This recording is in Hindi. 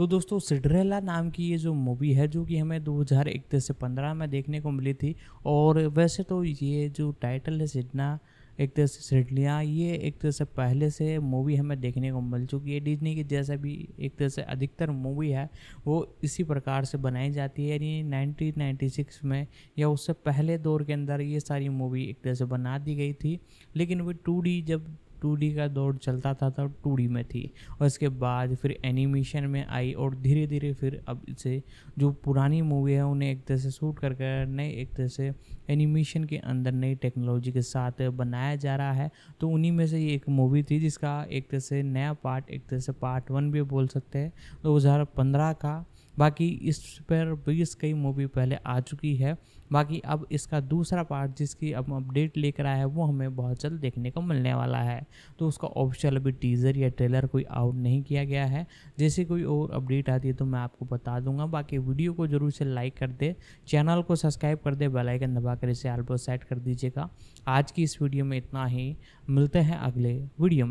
तो दोस्तों सिड्रेला नाम की ये जो मूवी है जो कि हमें दो हज़ार इकतीस से पंद्रह में देखने को मिली थी और वैसे तो ये जो टाइटल है सिडना एक तरह से सिडलिया ये एक तरह से पहले से मूवी हमें देखने को मिल चुकी है डिज्नी की जैसे भी एक तरह से अधिकतर मूवी है वो इसी प्रकार से बनाई जाती है यानी 1996 में या उससे पहले दौर के अंदर ये सारी मूवी एक तरह से बना दी गई थी लेकिन वो टू जब टू का दौर चलता था तब टू में थी और इसके बाद फिर एनिमेशन में आई और धीरे धीरे फिर अब इसे जो पुरानी मूवी है उन्हें एक तरह से शूट कर कर नए एक तरह से एनिमेशन के अंदर नई टेक्नोलॉजी के साथ बनाया जा रहा है तो उन्हीं में से ये एक मूवी थी जिसका एक तरह से नया पार्ट एक तरह से पार्ट वन भी बोल सकते हैं दो हज़ार पंद्रह का बाकी इस पर बीस कई मूवी पहले आ चुकी है बाकी अब इसका दूसरा पार्ट जिसकी अब अपडेट लेकर आया है वो हमें बहुत जल्द देखने को मिलने वाला है तो उसका ऑफिशियल अभी टीज़र या ट्रेलर कोई आउट नहीं किया गया है जैसे कोई और अपडेट आती है तो मैं आपको बता दूंगा बाकी वीडियो को जरूर से लाइक कर दे चैनल को सब्सक्राइब कर दे बेलाइकन दबा कर इसे आल्बो सेट कर दीजिएगा आज की इस वीडियो में इतना ही मिलते हैं अगले वीडियो में